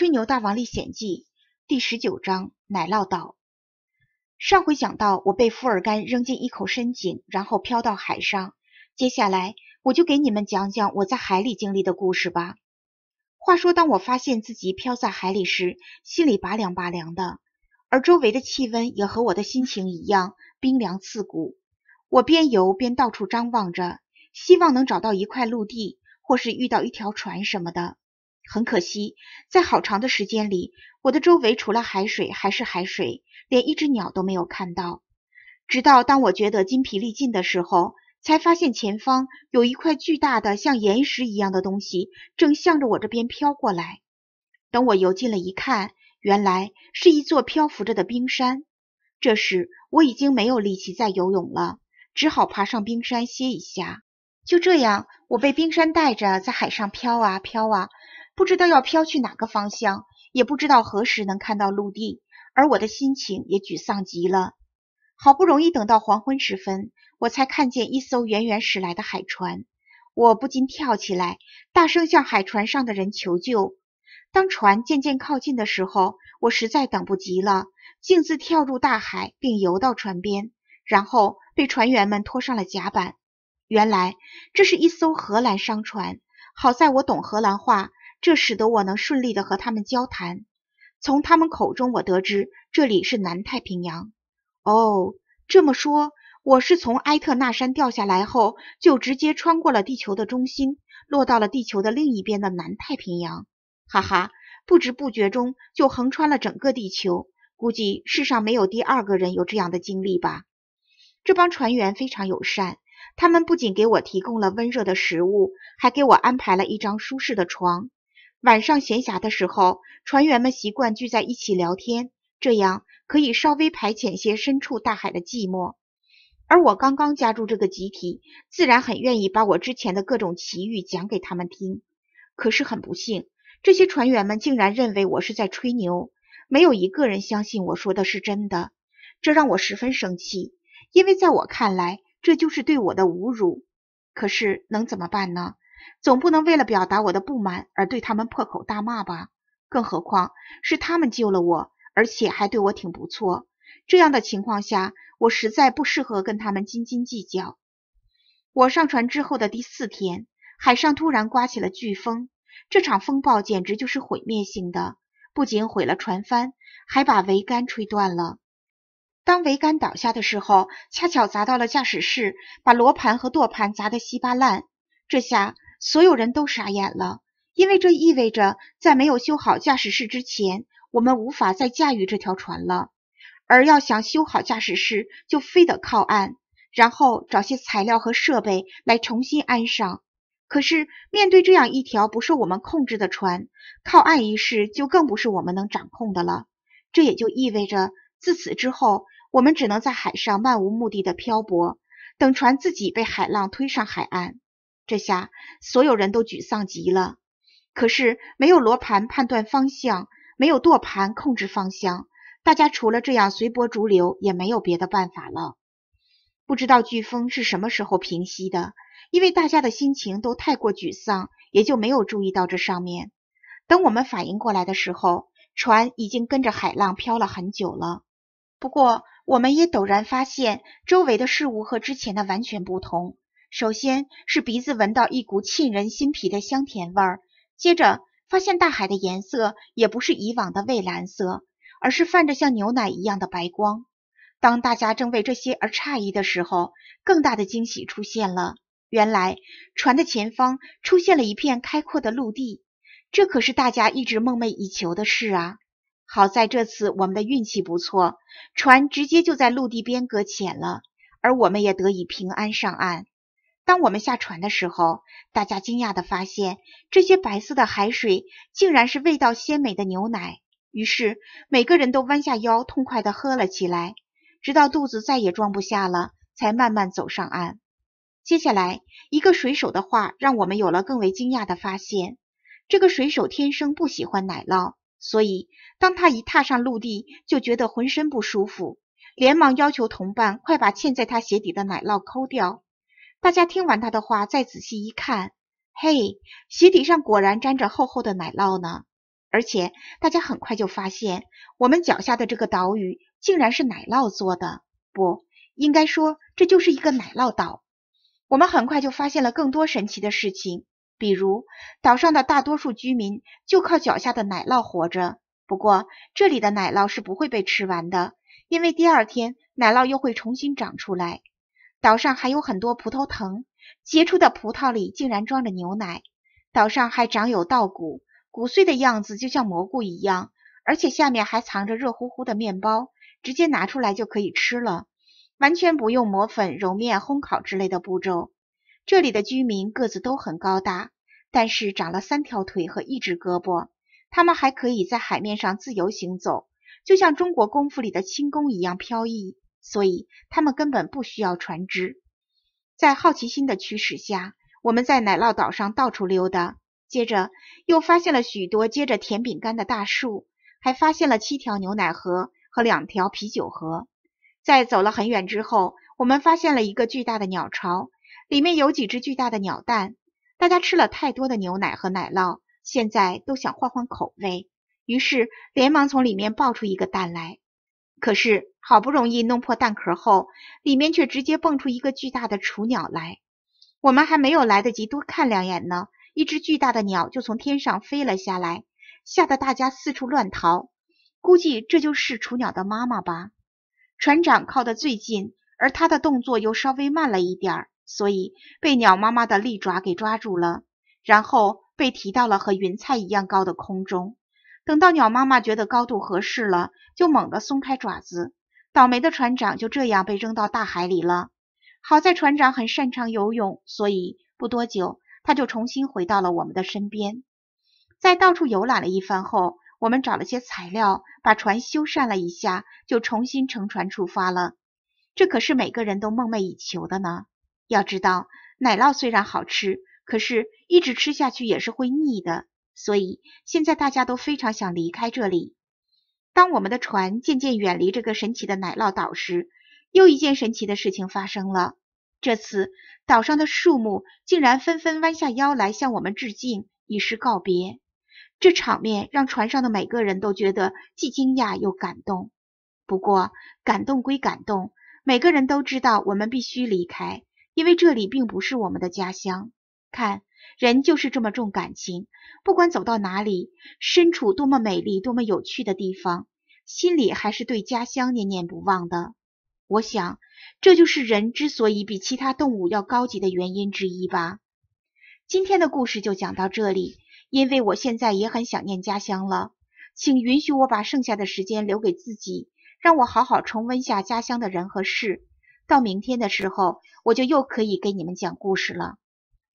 《吹牛大王历险记》第十九章：奶酪岛。上回讲到，我被福尔甘扔进一口深井，然后飘到海上。接下来，我就给你们讲讲我在海里经历的故事吧。话说，当我发现自己漂在海里时，心里拔凉拔凉的，而周围的气温也和我的心情一样冰凉刺骨。我边游边到处张望着，希望能找到一块陆地，或是遇到一条船什么的。很可惜，在好长的时间里，我的周围除了海水还是海水，连一只鸟都没有看到。直到当我觉得筋疲力尽的时候，才发现前方有一块巨大的像岩石一样的东西正向着我这边飘过来。等我游近了一看，原来是一座漂浮着的冰山。这时我已经没有力气再游泳了，只好爬上冰山歇一下。就这样，我被冰山带着在海上飘啊飘啊。不知道要飘去哪个方向，也不知道何时能看到陆地，而我的心情也沮丧极了。好不容易等到黄昏时分，我才看见一艘远远驶来的海船，我不禁跳起来，大声向海船上的人求救。当船渐渐靠近的时候，我实在等不及了，径自跳入大海，并游到船边，然后被船员们拖上了甲板。原来这是一艘荷兰商船，好在我懂荷兰话。这使得我能顺利的和他们交谈。从他们口中，我得知这里是南太平洋。哦，这么说，我是从埃特纳山掉下来后，就直接穿过了地球的中心，落到了地球的另一边的南太平洋。哈哈，不知不觉中就横穿了整个地球，估计世上没有第二个人有这样的经历吧。这帮船员非常友善，他们不仅给我提供了温热的食物，还给我安排了一张舒适的床。晚上闲暇的时候，船员们习惯聚在一起聊天，这样可以稍微排遣些身处大海的寂寞。而我刚刚加入这个集体，自然很愿意把我之前的各种奇遇讲给他们听。可是很不幸，这些船员们竟然认为我是在吹牛，没有一个人相信我说的是真的。这让我十分生气，因为在我看来，这就是对我的侮辱。可是能怎么办呢？总不能为了表达我的不满而对他们破口大骂吧？更何况是他们救了我，而且还对我挺不错。这样的情况下，我实在不适合跟他们斤斤计较。我上船之后的第四天，海上突然刮起了飓风。这场风暴简直就是毁灭性的，不仅毁了船帆，还把桅杆吹断了。当桅杆倒下的时候，恰巧砸到了驾驶室，把罗盘和舵盘砸得稀巴烂。这下。所有人都傻眼了，因为这意味着在没有修好驾驶室之前，我们无法再驾驭这条船了。而要想修好驾驶室，就非得靠岸，然后找些材料和设备来重新安上。可是，面对这样一条不受我们控制的船，靠岸一事就更不是我们能掌控的了。这也就意味着，自此之后，我们只能在海上漫无目的的漂泊，等船自己被海浪推上海岸。这下所有人都沮丧极了。可是没有罗盘判断方向，没有舵盘控制方向，大家除了这样随波逐流，也没有别的办法了。不知道飓风是什么时候平息的，因为大家的心情都太过沮丧，也就没有注意到这上面。等我们反应过来的时候，船已经跟着海浪飘了很久了。不过，我们也陡然发现，周围的事物和之前的完全不同。首先是鼻子闻到一股沁人心脾的香甜味儿，接着发现大海的颜色也不是以往的蔚蓝色，而是泛着像牛奶一样的白光。当大家正为这些而诧异的时候，更大的惊喜出现了。原来船的前方出现了一片开阔的陆地，这可是大家一直梦寐以求的事啊！好在这次我们的运气不错，船直接就在陆地边搁浅了，而我们也得以平安上岸。当我们下船的时候，大家惊讶地发现，这些白色的海水竟然是味道鲜美的牛奶。于是，每个人都弯下腰，痛快地喝了起来，直到肚子再也装不下了，才慢慢走上岸。接下来，一个水手的话让我们有了更为惊讶的发现：这个水手天生不喜欢奶酪，所以当他一踏上陆地，就觉得浑身不舒服，连忙要求同伴快把嵌在他鞋底的奶酪抠掉。大家听完他的话，再仔细一看，嘿，鞋底上果然沾着厚厚的奶酪呢。而且，大家很快就发现，我们脚下的这个岛屿竟然是奶酪做的，不应该说这就是一个奶酪岛。我们很快就发现了更多神奇的事情，比如岛上的大多数居民就靠脚下的奶酪活着。不过，这里的奶酪是不会被吃完的，因为第二天奶酪又会重新长出来。岛上还有很多葡萄藤，结出的葡萄里竟然装着牛奶。岛上还长有稻谷，谷穗的样子就像蘑菇一样，而且下面还藏着热乎乎的面包，直接拿出来就可以吃了，完全不用磨粉、揉面、烘烤之类的步骤。这里的居民个子都很高大，但是长了三条腿和一只胳膊，他们还可以在海面上自由行走，就像中国功夫里的轻功一样飘逸。所以他们根本不需要船只。在好奇心的驱使下，我们在奶酪岛上到处溜达。接着又发现了许多结着甜饼干的大树，还发现了七条牛奶盒和两条啤酒盒。在走了很远之后，我们发现了一个巨大的鸟巢，里面有几只巨大的鸟蛋。大家吃了太多的牛奶和奶酪，现在都想换换口味，于是连忙从里面抱出一个蛋来。可是，好不容易弄破蛋壳后，里面却直接蹦出一个巨大的雏鸟来。我们还没有来得及多看两眼呢，一只巨大的鸟就从天上飞了下来，吓得大家四处乱逃。估计这就是雏鸟的妈妈吧。船长靠得最近，而他的动作又稍微慢了一点儿，所以被鸟妈妈的利爪给抓住了，然后被提到了和云彩一样高的空中。等到鸟妈妈觉得高度合适了，就猛地松开爪子，倒霉的船长就这样被扔到大海里了。好在船长很擅长游泳，所以不多久他就重新回到了我们的身边。在到处游览了一番后，我们找了些材料，把船修缮了一下，就重新乘船出发了。这可是每个人都梦寐以求的呢。要知道，奶酪虽然好吃，可是一直吃下去也是会腻的。所以，现在大家都非常想离开这里。当我们的船渐渐远离这个神奇的奶酪岛时，又一件神奇的事情发生了。这次，岛上的树木竟然纷纷弯下腰来向我们致敬，以示告别。这场面让船上的每个人都觉得既惊讶又感动。不过，感动归感动，每个人都知道我们必须离开，因为这里并不是我们的家乡。看，人就是这么重感情，不管走到哪里，身处多么美丽、多么有趣的地方，心里还是对家乡念念不忘的。我想，这就是人之所以比其他动物要高级的原因之一吧。今天的故事就讲到这里，因为我现在也很想念家乡了。请允许我把剩下的时间留给自己，让我好好重温下家乡的人和事。到明天的时候，我就又可以给你们讲故事了。